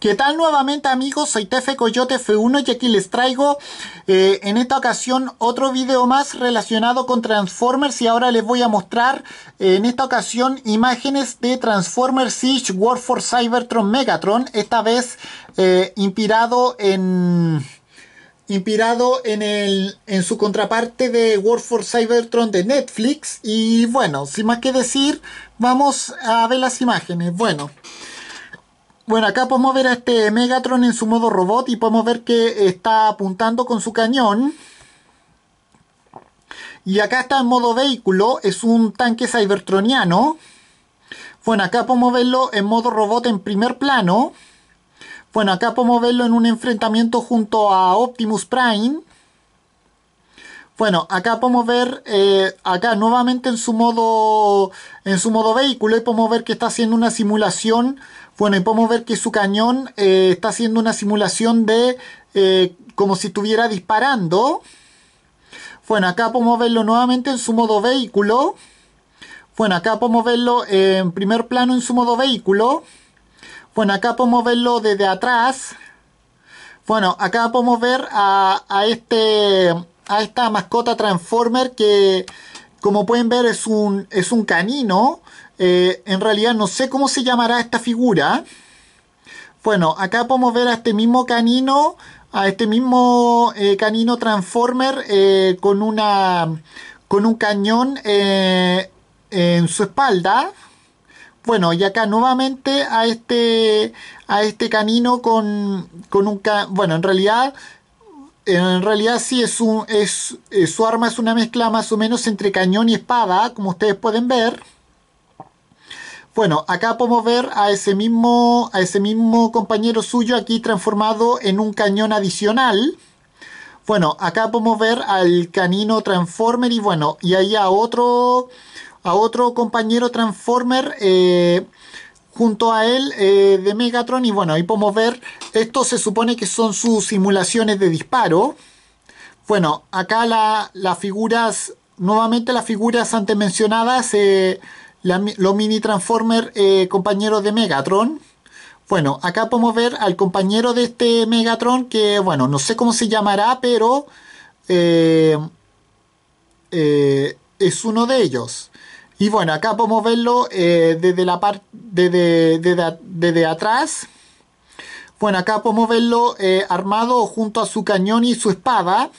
¿Qué tal nuevamente amigos? Soy Tefe Coyote F1 y aquí les traigo eh, en esta ocasión otro video más relacionado con Transformers y ahora les voy a mostrar eh, en esta ocasión imágenes de Transformers Siege War for Cybertron Megatron, esta vez eh, inspirado en inspirado en, el, en su contraparte de War for Cybertron de Netflix. Y bueno, sin más que decir, vamos a ver las imágenes. Bueno, bueno, acá podemos ver a este Megatron en su modo robot y podemos ver que está apuntando con su cañón. Y acá está en modo vehículo, es un tanque cybertroniano. Bueno, acá podemos verlo en modo robot en primer plano. Bueno, acá podemos verlo en un enfrentamiento junto a Optimus Prime. Bueno, acá podemos ver, eh, acá nuevamente en su modo en su modo vehículo, y podemos ver que está haciendo una simulación, bueno, y podemos ver que su cañón eh, está haciendo una simulación de eh, como si estuviera disparando. Bueno, acá podemos verlo nuevamente en su modo vehículo. Bueno, acá podemos verlo en primer plano en su modo vehículo. Bueno, acá podemos verlo desde atrás. Bueno, acá podemos ver a este a esta mascota Transformer que como pueden ver es un, es un canino. Eh, en realidad no sé cómo se llamará esta figura. Bueno, acá podemos ver a este mismo canino, a este mismo eh, canino Transformer eh, con, una, con un cañón en su espalda. Bueno, y acá nuevamente a este, a este canino con, con un... cañón bueno, en realidad en realidad sí es un. Es, eh, su arma es una mezcla más o menos entre cañón y espada, como ustedes pueden ver. Bueno, acá podemos ver a ese mismo, a ese mismo compañero suyo aquí transformado en un cañón adicional. Bueno, acá podemos ver al canino Transformer y bueno, y ahí a otro, a otro compañero Transformer eh, junto a él eh, de Megatron y bueno, ahí podemos ver, esto se supone que son sus simulaciones de disparo. Bueno, acá las figuras, nuevamente las figuras antes mencionadas, eh, los mini Transformer eh, compañeros de Megatron. Bueno, acá podemos ver al compañero de este Megatron que, bueno, no sé cómo se llamará, pero es uno de ellos. Y bueno, acá podemos verlo eh, desde la parte desde, atrás. Bueno, acá podemos verlo eh, armado junto a su cañón y su espada.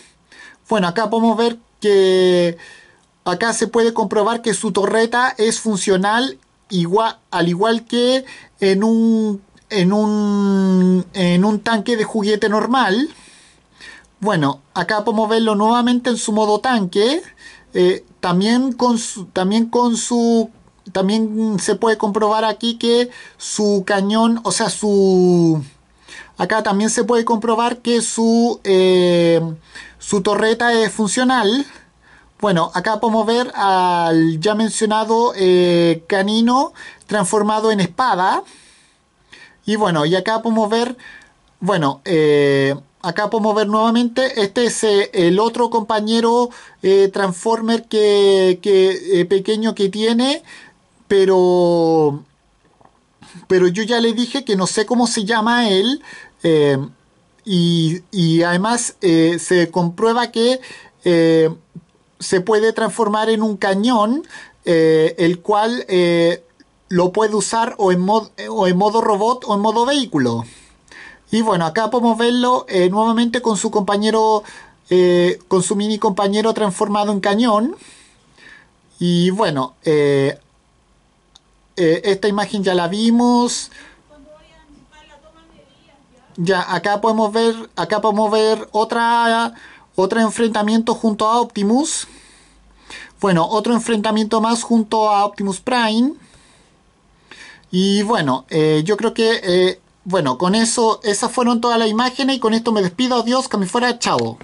Bueno, acá podemos ver que acá se puede comprobar que su torreta es funcional igual, al igual que en un, en en un tanque de juguete normal. Bueno, acá podemos verlo nuevamente en su modo tanque. Eh, también, con también con su también se puede comprobar aquí que su cañón, o sea, su... Acá también se puede comprobar que su, eh, su torreta es funcional. Bueno, acá podemos ver al ya mencionado eh, canino transformado en espada. Y bueno, y acá podemos ver, bueno, acá podemos ver nuevamente, este es eh, el otro compañero eh, Transformer que, eh, pequeño que tiene, pero, pero yo ya le dije que no sé cómo se llama él, y, además se comprueba que se puede transformar en un cañón, el cual lo puede usar o en, o en modo robot o en modo vehículo. Y bueno, acá podemos verlo eh, nuevamente con su compañero, eh, con su mini compañero transformado en cañón. Y bueno, eh, esta imagen ya la vimos. Ya, acá podemos ver, acá podemos ver otra, otro enfrentamiento junto a Optimus. Bueno, otro enfrentamiento más junto a Optimus Prime. Y bueno, yo creo que bueno, con eso, esas fueron todas las imágenes y con esto me despido. Adiós, que me fuera, chavo.